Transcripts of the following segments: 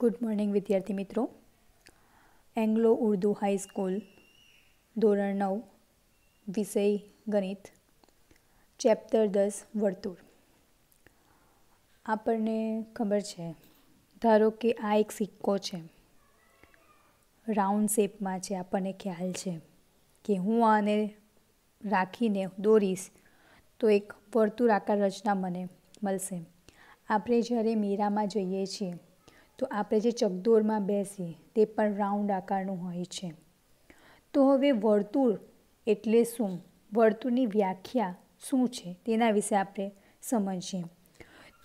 good morning વિદ્યાર્થી મિત્રો Anglo Urdu high school ધોરણ નવ વિષય ગણિત ચેપ્ટર દસ વર્તુળ આપણને ખબર છે ધારો કે આ એક સિક્કો છે રાઉન્ડ શેપમાં છે આપણને ખ્યાલ છે કે હું આને રાખીને દોરીશ તો એક વર્તુળાકાર રચના મને મળશે આપણે જ્યારે મીરામાં જઈએ છીએ તો આપણે જે ચકદોરમાં બેસીએ તે પણ રાઉન્ડ આકારનું હોય છે તો હવે વર્તુળ એટલે શું વર્તુળની વ્યાખ્યા શું છે તેના વિશે આપણે સમજીએ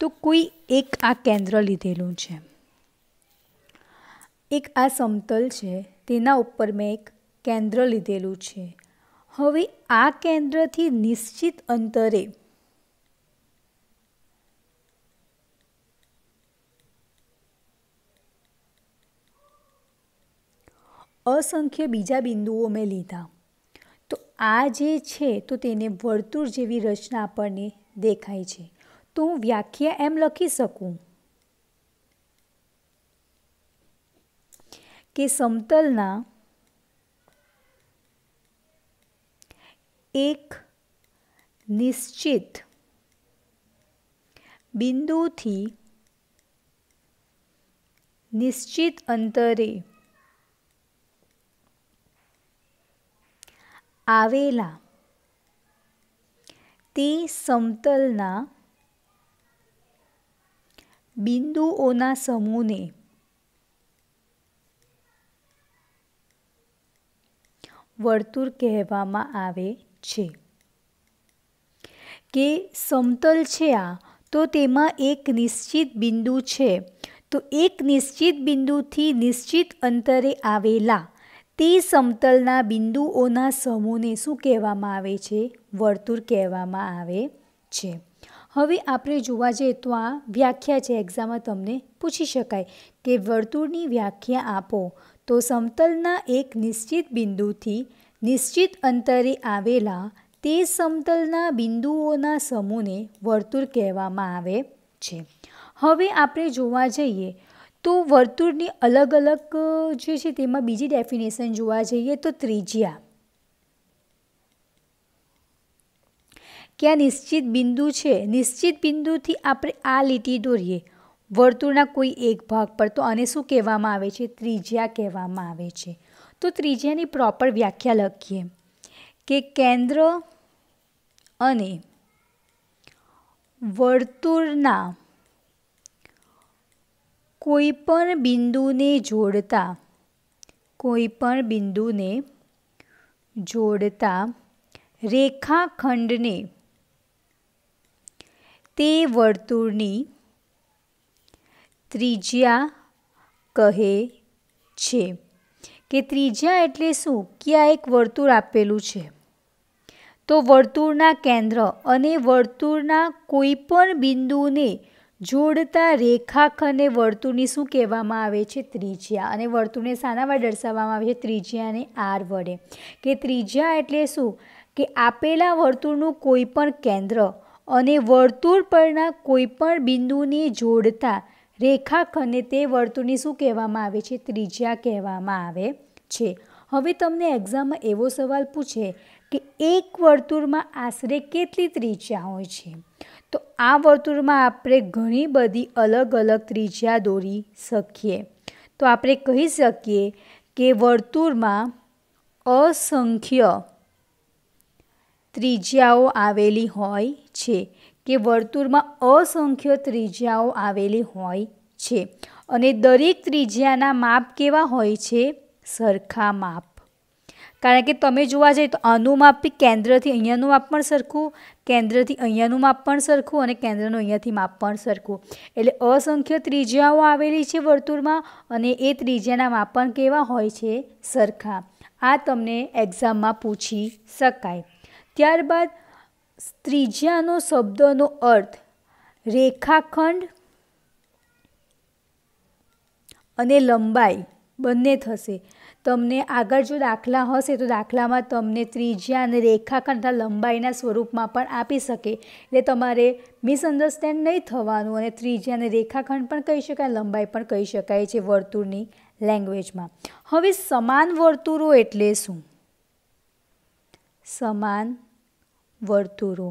તો કોઈ એક આ કેન્દ્ર લીધેલું છે એક આ સમતલ છે તેના ઉપર મેં એક કેન્દ્ર લીધેલું છે હવે આ કેન્દ્રથી નિશ્ચિત અંતરે અસંખ્ય બીજા બિંદુઓ મેં લીધા તો આ જે છે તો તેને વર્તુળ જેવી રચના આપણને દેખાય છે તો હું વ્યાખ્યા એમ લખી શકું કે સમતલના એક નિશ્ચિત બિંદુથી નિશ્ચિત અંતરે આવેલા તે સમતલના બિંદુઓના સમૂહને વર્તુળ કહેવામાં આવે છે કે સમતલ છે આ તો તેમાં એક નિશ્ચિત બિંદુ છે તો એક નિશ્ચિત બિંદુથી નિશ્ચિત અંતરે આવેલા તે સમતલના બિંદુઓના સમૂહને શું કહેવામાં આવે છે વર્તુળ કહેવામાં આવે છે હવે આપણે જોવા જઈએ તો આ વ્યાખ્યા છે એક્ઝામમાં તમને પૂછી શકાય કે વર્તુળની વ્યાખ્યા આપો તો સમતલના એક નિશ્ચિત બિંદુથી નિશ્ચિત અંતરે આવેલા તે સમતલના બિંદુઓના સમૂહને વર્તુળ કહેવામાં આવે છે હવે આપણે જોવા જઈએ તો વર્તુળની અલગ અલગ જે છે તેમાં બીજી ડેફિનેશન જોવા જઈએ તો ત્રિજ્યા ક્યાં નિશ્ચિત બિંદુ છે નિશ્ચિત બિંદુથી આપણે આ લીટી દોરીએ વર્તુળના કોઈ એક ભાગ પર તો આને શું કહેવામાં આવે છે ત્રિજ્યા કહેવામાં આવે છે તો ત્રિજ્યાની પ્રોપર વ્યાખ્યા લખીએ કે કેન્દ્ર અને વર્તુળના કોઈ પણ બિંદુને જોડતા કોઈ પણ બિંદુને જોડતા રેખાખંડને તે વર્તુળની ત્રિજ્યા કહે છે કે ત્રિજ્યા એટલે શું કે આ એક વર્તુળ આપેલું છે તો વર્તુળના કેન્દ્ર અને વર્તુળના કોઈ પણ બિંદુને જોડતા રેખાખંડ વર્તુળની શું કહેવામાં આવે છે ત્રિજ્યા અને વર્તુળને શાના દર્શાવવામાં આવે છે ત્રિજ્યાને આર વડે કે ત્રિજ્યા એટલે શું કે આપેલા વર્તુળનું કોઈપણ કેન્દ્ર અને વર્તુળ પરના કોઈપણ બિંદુને જોડતા રેખાખંડને તે વર્તુળની શું કહેવામાં આવે છે ત્રિજ્યા કહેવામાં આવે છે હવે તમને એક્ઝામમાં એવો સવાલ પૂછે કે એક વર્તુળમાં આશરે કેટલી ત્રિજ્યા હોય છે તો આ વર્તુળમાં આપણે ઘણી બધી અલગ અલગ ત્રિજ્યા દોરી શકીએ તો આપણે કહી શકીએ કે વર્તુળમાં અસંખ્ય ત્રિજ્યાઓ આવેલી હોય છે કે વર્તુળમાં અસંખ્ય ત્રિજ્યાઓ આવેલી હોય છે અને દરેક ત્રિજ્યાના માપ કેવા હોય છે સરખા માપ કારણ કે તમે જોવા જઈએ તો આનું માપ બી કેન્દ્રથી અહીંયાનું માપ પણ સરખું કેન્દ્રથી અહીંયાનું માપ પણ સરખું અને કેન્દ્રનું અહીંયાથી માપ પણ સરખું એટલે અસંખ્ય ત્રિજ્યાઓ આવેલી છે વર્તુળમાં અને એ ત્રિજ્યાના માપ પણ કેવા હોય છે સરખા આ તમને એક્ઝામમાં પૂછી શકાય ત્યારબાદ ત્રિજ્યાનો શબ્દનો અર્થ રેખાખંડ અને લંબાઈ બંને થશે તમને આગળ જો દાખલા હશે તો દાખલામાં તમને ત્રિજ્યા અને રેખાખંડ તથા લંબાઈના સ્વરૂપમાં પણ આપી શકે એટલે તમારે મિસઅન્ડરસ્ટેન્ડ નહીં થવાનું અને ત્રિજ્યા અને રેખાખંડ પણ કહી શકાય લંબાઈ પણ કહી શકાય છે વર્તુળની લેંગ્વેજમાં હવે સમાન વર્તુળો એટલે શું સમાન વર્તુળો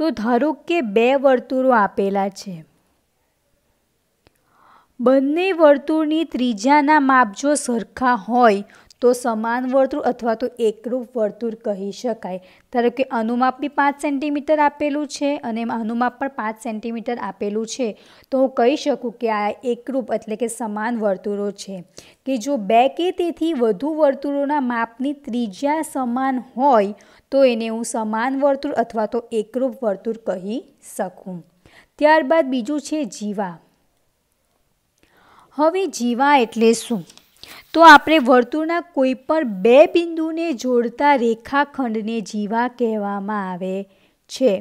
તો ધારો કે બે વર્તુળો આપેલા છે બંને વર્તુળની ત્રિજ્યાના જો સરખા હોય તો સમાન વર્તુળ અથવા તો એકરૂપ વર્તુળ કહી શકાય ધારો કે આનું બી પાંચ સેન્ટીમીટર આપેલું છે અને અનુમાપ પણ પાંચ સેન્ટીમીટર આપેલું છે તો હું કહી શકું કે આ એકરૂપ એટલે કે સમાન વર્તુળો છે કે જો બે કે તેથી વધુ વર્તુળોના માપની ત્રિજ્યા સમાન હોય તો એને હું સમાન વર્તુળ અથવા તો એકરૂપ વર્તુળ કહી શકું ત્યારબાદ બીજું છે જીવા હવે જીવા એટલે શું તો આપણે વર્તુળના કોઈ પણ બે બિંદુને જોડતા રેખાખંડને જીવા કહેવામાં આવે છે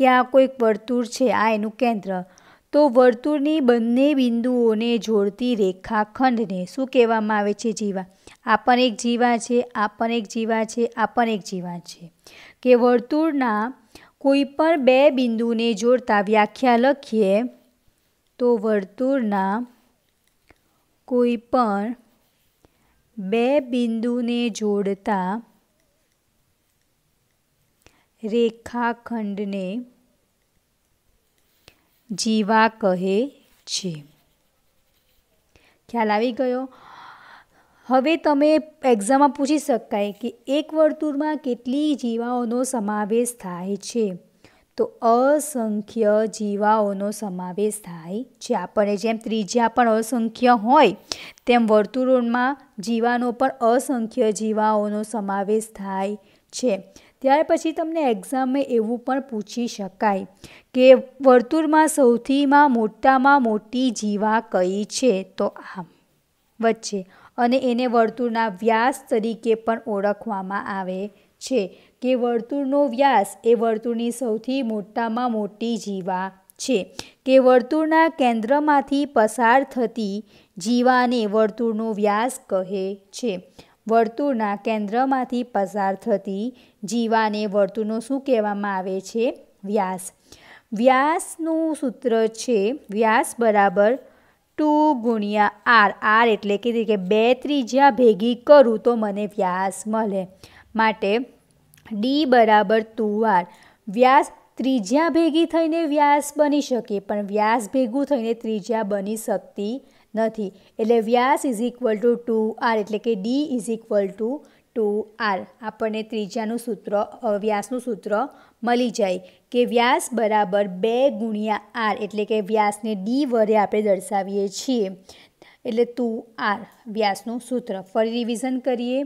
કે આ કોઈક વર્તુળ છે આ એનું કેન્દ્ર તો વર્તુળની બંને બિંદુઓને જોડતી રેખાખંડને શું કહેવામાં આવે છે જીવા આ પણ એક જીવા છે આ પણ એક જીવા છે આ પણ એક જીવા છે કે વર્તુળના કોઈ પણ બે બિંદુને જોડતા વ્યાખ્યા લખીએ તો વર્તુળના કોઈ પણ બે બિંદુને જોડતા રેખાખંડને જીવા કહે છે ખ્યાલ આવી ગયો હવે તમે એક્ઝામમાં પૂછી શકાય કે એક વર્તુળમાં કેટલી જીવાઓનો સમાવેશ થાય છે તો અસંખ્ય જીવાઓનો સમાવેશ થાય છે આપણે જેમ ત્રિજ્યા પણ અસંખ્ય હોય તેમ વર્તુળોમાં જીવાનો પણ અસંખ્ય જીવાઓનો સમાવેશ થાય છે ત્યાર પછી તમને એક્ઝામે એવું પણ પૂછી શકાય કે વર્તુળમાં સૌથીમાં મોટામાં મોટી જીવા કઈ છે તો આ વચ્ચે અને એને વર્તુળના વ્યાસ તરીકે પણ ઓળખવામાં આવે છે છે કે વર્તુળનો વ્યાસ એ વર્તુળની સૌથી મોટામાં મોટી જીવા છે કે વર્તુળના કેન્દ્રમાંથી પસાર થતી જીવાને વર્તુળનો વ્યાસ કહે છે વર્તુળના કેન્દ્રમાંથી પસાર થતી જીવાને વર્તુળનો શું કહેવામાં આવે છે વ્યાસ વ્યાસનું સૂત્ર છે વ્યાસ બરાબર ટુ ગુણ્યા આર આર એટલે કે બે ત્રીજા ભેગી કરું તો મને વ્યાસ મળે માટે ડી બરાબર તુવાર વ્યાસ ત્રિજ્યા ભેગી થઈને વ્યાસ બની શકે પણ વ્યાસ ભેગું થઈને ત્રિજ્યા બની શકતી નથી એટલે વ્યાસ is equal to two R એટલે કે D is equal to two R આપણને ત્રિજ્યાનું સૂત્ર વ્યાસનું સૂત્ર મળી જાય કે વ્યાસ બરાબર બે ગુણ્યા આર એટલે કે વ્યાસને ડી વડે આપણે દર્શાવીએ છીએ એટલે ટુ આર વ્યાસનું સૂત્ર ફરી રિવિઝન કરીએ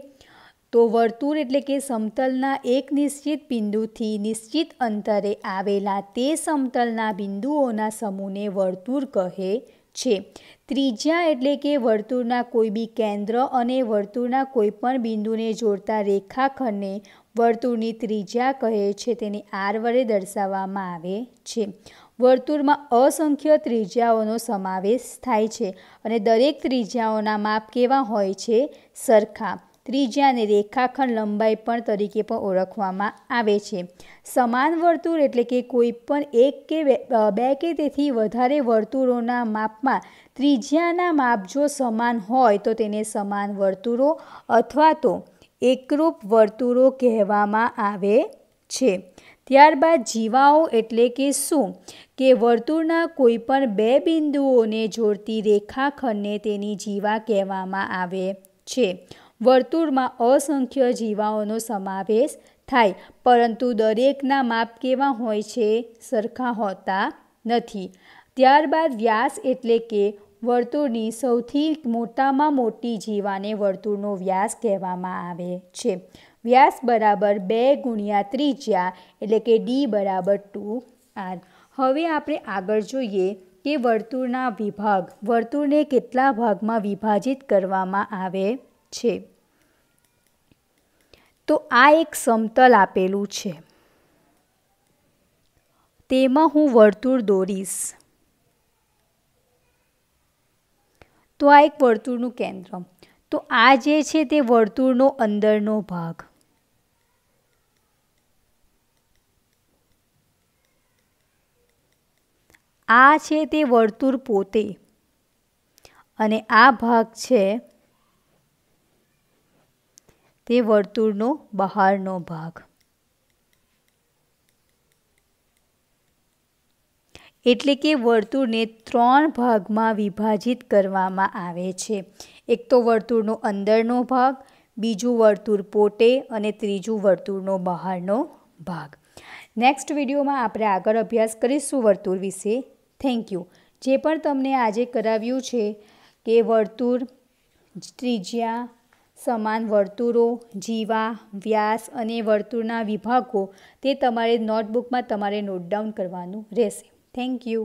તો વર્તુળ એટલે કે સમતલના એક નિશ્ચિત બિંદુથી નિશ્ચિત અંતરે આવેલા તે સમતલના બિંદુઓના સમૂહને વર્તુળ કહે છે ત્રિજ્યા એટલે કે વર્તુળના કોઈ બી કેન્દ્ર અને વર્તુળના કોઈપણ બિંદુને જોડતા રેખાખંડને વર્તુળની ત્રિજ્યા કહે છે તેને આર વડે દર્શાવવામાં આવે છે વર્તુળમાં અસંખ્ય ત્રિજ્યાઓનો સમાવેશ થાય છે અને દરેક ત્રિજ્યાઓના માપ કેવા હોય છે સરખા ત્રિજ્યાને રેખાખંડ લંબાઈ પણ તરીકે પણ ઓળખવામાં આવે છે સમાન વર્તુળ એટલે કે કોઈ પણ એક કે બે કે તેથી વધારે વર્તુળોના માપમાં ત્રિજ્યાના જો સમાન હોય તો તેને સમાન વર્તુળો અથવા તો એકરૂપ વર્તુળો કહેવામાં આવે છે ત્યારબાદ જીવાઓ એટલે કે શું કે વર્તુળના કોઈપણ બે બિંદુઓને જોડતી રેખાખંડને તેની જીવા કહેવામાં આવે છે વર્તુળમાં અસંખ્ય જીવાઓનો સમાવેશ થાય પરંતુ દરેકના માપ કેવા હોય છે સરખા હોતા નથી ત્યારબાદ વ્યાસ એટલે કે વર્તુળની સૌથી મોટામાં મોટી જીવાને વર્તુળનો વ્યાસ કહેવામાં આવે છે વ્યાસ બરાબર બે ગુણ્યા ત્રિજ્યા એટલે કે ડી બરાબર ટુ આર હવે આપણે આગળ જોઈએ કે વર્તુળના વિભાગ વર્તુળને કેટલા ભાગમાં વિભાજિત કરવામાં આવે છે તો આ એક સમતલ આપેલું છે તેમાં હું વર્તુળ દોરીશ તો આ એક વર્તુળનું કેન્દ્ર તો આ જે છે તે વર્તુળનો અંદરનો ભાગ આ છે તે વર્તુળ પોતે અને આ ભાગ છે તે વર્તુળનો બહારનો ભાગ એટલે કે વર્તુળને ત્રણ ભાગમાં વિભાજિત કરવામાં આવે છે એક તો વર્તુળનો અંદરનો ભાગ બીજું વર્તુળ પોટે અને ત્રીજું વર્તુળનો બહારનો ભાગ નેક્સ્ટ વિડીયોમાં આપણે આગળ અભ્યાસ કરીશું વર્તુળ વિશે થેન્ક યુ જે પણ તમને આજે કરાવ્યું છે કે વર્તુળ ત્રિજ્યા સમાન વર્તુળો જીવા વ્યાસ અને વર્તુળના વિભાગો તે તમારે નોટબુકમાં તમારે નોટ ડાઉન કરવાનું રહેશે થેન્ક યુ